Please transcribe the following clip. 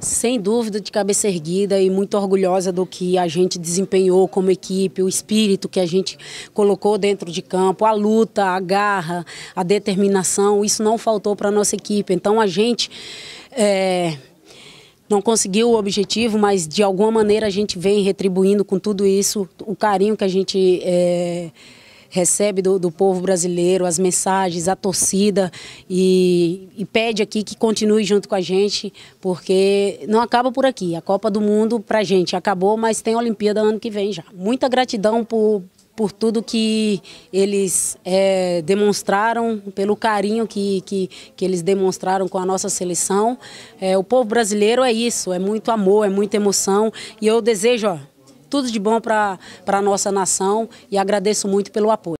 Sem dúvida, de cabeça erguida e muito orgulhosa do que a gente desempenhou como equipe, o espírito que a gente colocou dentro de campo, a luta, a garra, a determinação, isso não faltou para a nossa equipe. Então a gente. É não conseguiu o objetivo, mas de alguma maneira a gente vem retribuindo com tudo isso o carinho que a gente é, recebe do, do povo brasileiro as mensagens, a torcida e, e pede aqui que continue junto com a gente, porque não acaba por aqui. A Copa do Mundo para a gente acabou, mas tem a Olimpíada ano que vem já. Muita gratidão por, por tudo que eles é, demonstraram, pelo carinho que, que, que, eles demonstraram com a nossa seleção. É, o povo brasileiro é isso, é muito amor, é muita emoção. E eu desejo ó, tudo de bom para a nossa nação e agradeço muito pelo apoio.